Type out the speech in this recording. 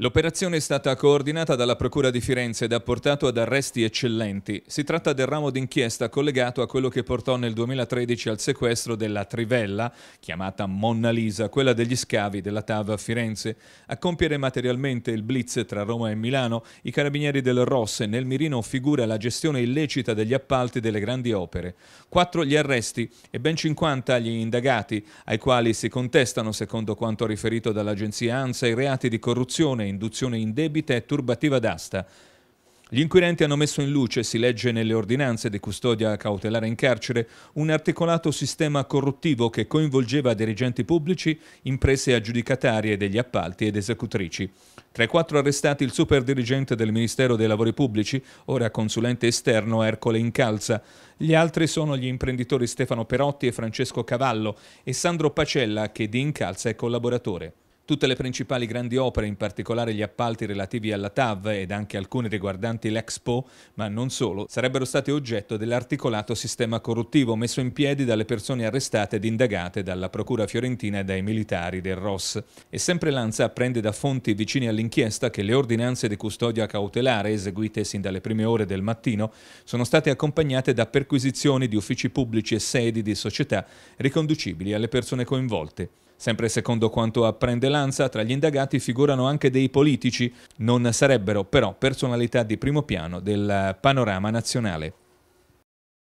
L'operazione è stata coordinata dalla Procura di Firenze ed ha portato ad arresti eccellenti. Si tratta del ramo d'inchiesta collegato a quello che portò nel 2013 al sequestro della Trivella, chiamata Monna Lisa, quella degli scavi della TAV a Firenze. A compiere materialmente il blitz tra Roma e Milano, i carabinieri del Rosse nel mirino figura la gestione illecita degli appalti delle grandi opere. Quattro gli arresti e ben 50 gli indagati, ai quali si contestano, secondo quanto riferito dall'agenzia ANSA, i reati di corruzione corruzione, induzione indebita e turbativa d'asta. Gli inquirenti hanno messo in luce, si legge nelle ordinanze di custodia cautelare in carcere, un articolato sistema corruttivo che coinvolgeva dirigenti pubblici, imprese aggiudicatarie degli appalti ed esecutrici. Tra i quattro arrestati il super dirigente del Ministero dei Lavori Pubblici, ora consulente esterno Ercole Incalza. Gli altri sono gli imprenditori Stefano Perotti e Francesco Cavallo e Sandro Pacella che di Incalza è collaboratore. Tutte le principali grandi opere, in particolare gli appalti relativi alla TAV ed anche alcune riguardanti l'Expo, ma non solo, sarebbero state oggetto dell'articolato sistema corruttivo messo in piedi dalle persone arrestate ed indagate dalla Procura fiorentina e dai militari del ROS. E sempre Lanza apprende da fonti vicine all'inchiesta che le ordinanze di custodia cautelare eseguite sin dalle prime ore del mattino sono state accompagnate da perquisizioni di uffici pubblici e sedi di società riconducibili alle persone coinvolte. Sempre secondo quanto apprende Lanza, tra gli indagati figurano anche dei politici, non sarebbero però personalità di primo piano del panorama nazionale.